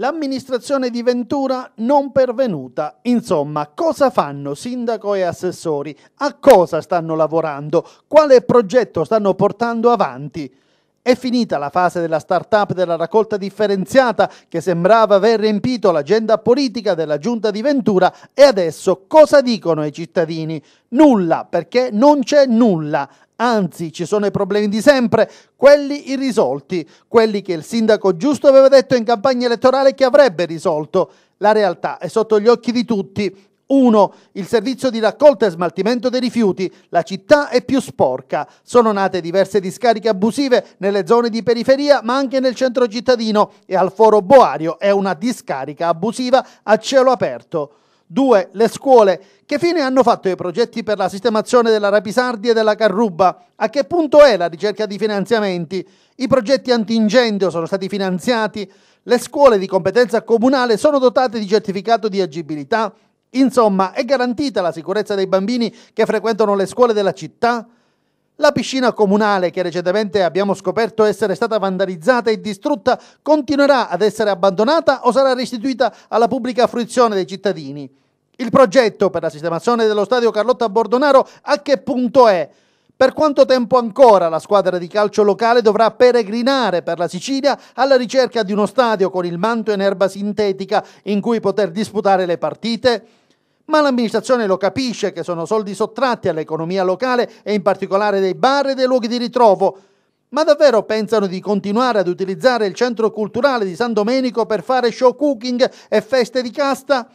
L'amministrazione di Ventura non pervenuta. Insomma, cosa fanno sindaco e assessori? A cosa stanno lavorando? Quale progetto stanno portando avanti? È finita la fase della start-up della raccolta differenziata che sembrava aver riempito l'agenda politica della giunta di Ventura e adesso cosa dicono i cittadini? Nulla, perché non c'è nulla Anzi, ci sono i problemi di sempre, quelli irrisolti, quelli che il sindaco giusto aveva detto in campagna elettorale che avrebbe risolto. La realtà è sotto gli occhi di tutti. 1. Il servizio di raccolta e smaltimento dei rifiuti. La città è più sporca. Sono nate diverse discariche abusive nelle zone di periferia ma anche nel centro cittadino e al foro Boario è una discarica abusiva a cielo aperto. Due, Le scuole. Che fine hanno fatto i progetti per la sistemazione della Rapisardi e della Carruba? A che punto è la ricerca di finanziamenti? I progetti antincendio sono stati finanziati? Le scuole di competenza comunale sono dotate di certificato di agibilità? Insomma, è garantita la sicurezza dei bambini che frequentano le scuole della città? La piscina comunale, che recentemente abbiamo scoperto essere stata vandalizzata e distrutta, continuerà ad essere abbandonata o sarà restituita alla pubblica fruizione dei cittadini? Il progetto per la sistemazione dello stadio Carlotta Bordonaro a che punto è? Per quanto tempo ancora la squadra di calcio locale dovrà peregrinare per la Sicilia alla ricerca di uno stadio con il manto in erba sintetica in cui poter disputare le partite? ma l'amministrazione lo capisce che sono soldi sottratti all'economia locale e in particolare dei bar e dei luoghi di ritrovo. Ma davvero pensano di continuare ad utilizzare il centro culturale di San Domenico per fare show cooking e feste di casta?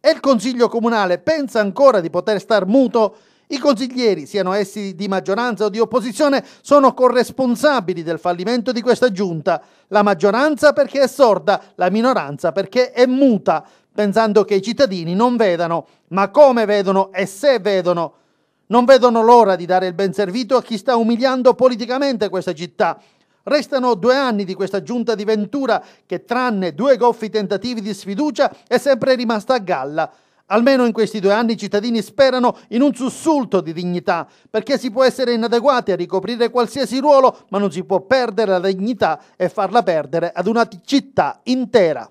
E il Consiglio Comunale pensa ancora di poter star muto? I consiglieri, siano essi di maggioranza o di opposizione, sono corresponsabili del fallimento di questa giunta. La maggioranza perché è sorda, la minoranza perché è muta pensando che i cittadini non vedano, ma come vedono e se vedono. Non vedono l'ora di dare il ben servito a chi sta umiliando politicamente questa città. Restano due anni di questa giunta di Ventura che, tranne due goffi tentativi di sfiducia, è sempre rimasta a galla. Almeno in questi due anni i cittadini sperano in un sussulto di dignità, perché si può essere inadeguati a ricoprire qualsiasi ruolo, ma non si può perdere la dignità e farla perdere ad una città intera.